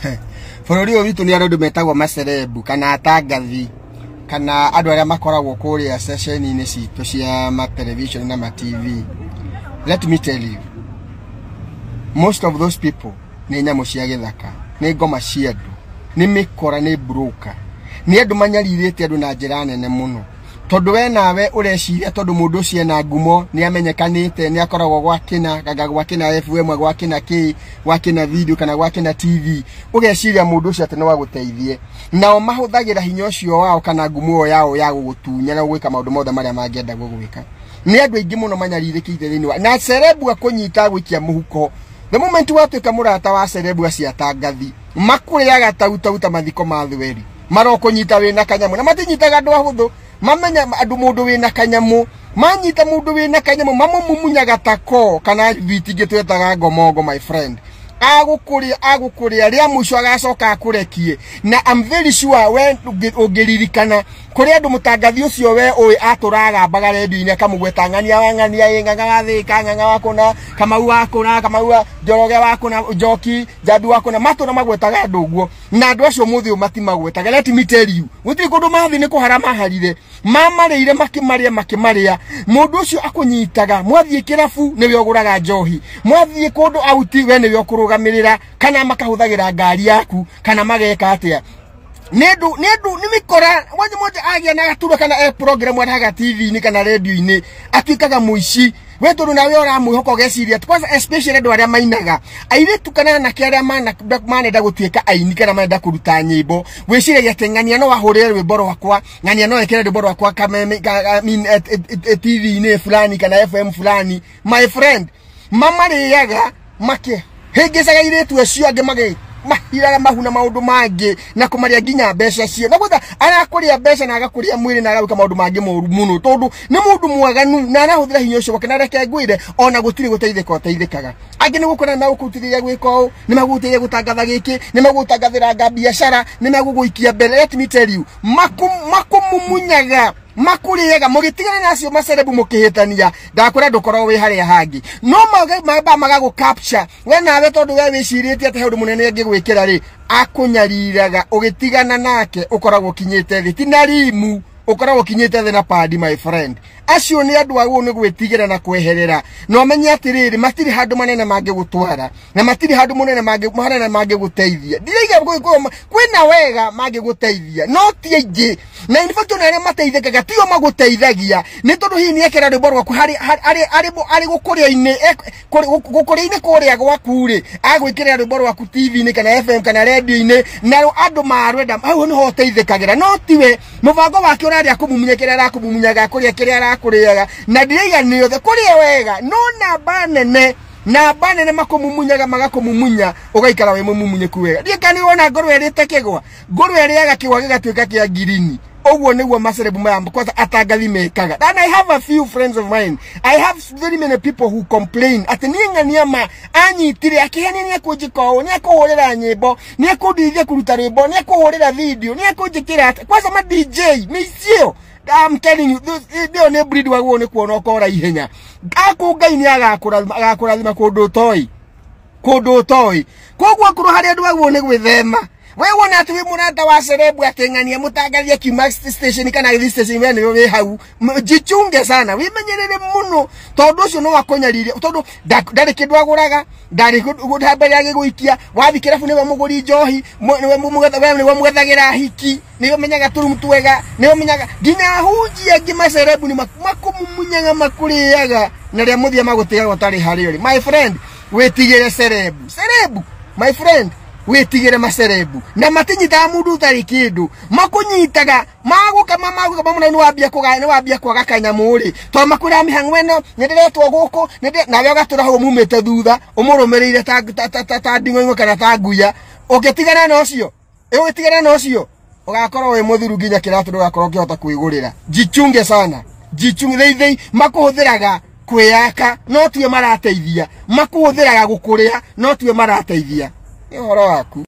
bururi uyu witu ni andu metagwo macerebu kana atangathi kana arä a makoragwo kuria ceceni-ini citå cia matelevision na matv let me tell you most of those people nä nyamå cia gä thaka nä ngoma cia andå nä mä kora nä broker nä andå manyarirä te andå na njä ra nene må no tondu we nawe ureciria tondu mundu ucio ena ngumo ni amenyekanite ni akoragwo gwa kina gaga gwa kina FM gwa kina K gwa video kana gwa kina TV ugeciria mundu ucio ati no aguteithie nao mahuthagira hinya ucio wao kana ngumo yao yao ya gugutunya na gwika maundu mothe maria mangienda gugwika ni andu aingi muno manyaririkite thiini wa na cerebu akunyita gwikia muhuko the moment watuika murata wa cerebu aciatangathi makuriaga tautauta mathiko ma thweri marokunyita wina kanyamu na matinyitaga andu ahuthu mamenya andå må ndå wä na kanyamå manyita må ndå wä mundu wina kanyamu mamumumunyaga tako kana bitingi twetaga ngomongo my friend agukuria agukuria ria mwisho agacoka akurekie na I'm very sure we ungiririkana kuri andu mutangathi ucio we ui aturaga bagare ndini ini akamugweta ng'ania wa ng'ania i ng'ang'a wa thika ng'ang'a wa kuna kamau wa kuna kamau wa njoroge wa kuna njoki njambi wa kuna matuna magwetaga andu guo na andu acio muthi umati magwetaga let me tell you guti kundu mathi ni kuharama harire mama mamarire makimaria makimaria mundu ucio akunyitaga mwathiĩ kirabu niwe uguraga njohi mwathiĩ kundu auti we niwe ukuruga kũrũgamĩrĩra kana makahuthagira ngari yaku kana mageka atia nä ndå nimikora ndå moja mä na gaturwa kana e program wa araga tv ni kana radio ini atikaga muishi ici we tondå nawe å ramwä hoka å geciria especially andå arä a mainaga airĩtu kana anake arä a manenda gå tuä ka aini kana manenda kå ruta nyä mbo gwä ciragia atä ng'ania no wahå rä re rwä mbo rwakwa ng'ania no ekere rwä mbo rwakwa e, e, e, tv-inä fulani kana fm fulani my friend mamarĩaga makä hingicaga iritu acio angi magi mahiraga mahu na maundu mangi na kumaria nginya mbeca cio na gwetha arakuria mbeca na agakuria mwiri na agawika maundu mangi moru muno tondu ni mundu mwaganu na arahuthira hinya ucio wake na areke ngwire ona gutiri guteithika uteithikaga angi ni gukona na gukutithia gwika uu ni magutithia gutangatha giki ni magutangathiranga biacara ni maguguikia mbere let me tell you makum makumunyaga makurega mugitigana nacio macerebu mukihitania ndakura ndukorwo wi haria hangi no mamba magagu capture we nawe tondu we wiciritie ati hundu munene ngigwikira ri akunyariraga ugitigana nake ukoragwo kinyite rimu ukoragwo kinyite the na padi my friend acio ni andå aguo ni gwä na kweherera no menye atiriri matiri handu manene mangi gutwara na matiri handu munene mangi handå manene mangä gå teithia ndiraiga kwä wega mangi gå no ti aingä na infact ona arä a mateithäkaga tio magå teithagia nä tondå hihi nä ekera ndu borwa ku hari gå ari ari gukuria inä gukuria rä a gwakurä agwä kä rä ra rwä mbo rwaku e, tv ni kana fm kana radio inä na andå marwenda hau ni ho å no tiwe mubango wake å ararä a kå mumunya kä rä a arakå mumunyaga kå rä a kä rä a arakå rä aga na ndiraigania ni othe kå rä a wega no namba nene namba nene makumumunyaga magakumumunya ugaikara we mumumunyeku wega ndiä kana nä wona ngorwe rä te kä gwa ngorwe rä aga kä gwa gä gatuä ka kä a ngirini oguo niguo macerebu maya because atangathi mekaga and i have a few friends of mine i have very many people who complain ati nie ng'ania ma anyitire akihenia ni akunjika ũũ ni akũhũrĩra nyĩmbo ni akũndirithia kũruta rwĩmbo ni akũhũrĩra video ni akũnjĩkĩra kwanza ma dj mĩiciĩo I'm telling you ndio nĩ breed waguo nĩ kuona ũkora ihenya akũ ngai nĩ agakũrathima kũndũ ũtoĩ kũndũ ũtoĩ koguo akorwo harĩ andũ aguo nĩ gwĩthema we wona atu wi murata wa serebu aking'ania mutangathie max station kana this station we niwe we hau jichunge sana wimenyerere muno tondu ucio no wakunyariria tondu ndari kindu aguraga ndari mbere agiguikia wathi kirabu niwe muguri njohi niwe mugwethagira hiki niwe menyaga turumu twega niwe menyaga nginya hunji angi macerebu ni makumunyaga makuriaga na ria muthia magutigaga utari hari ri my friend witigire cerebu cerebu my friend witigire macerebu na matinyitaga mundu utari kindu makunyitaga maguka maguka mamuna ni wabia kugaya ni wambia kwaga kanyamu ri to makura mihangweno ino nyenderetwo guku nawe ugatura hau mumete thutha umurumireire ta ta ta ta ndingo kana ta nguya ugitigana na ucio ugitigana na ucio ugakorwo wi muthuru nginya kiratu ndugakorwo ngihota kuigurira jichunge sana jichunge theithei makuhuthiraga kwiyaka no tuwe marateithia makuhuthiraga gukuria no tuwe marateithia em oráculo.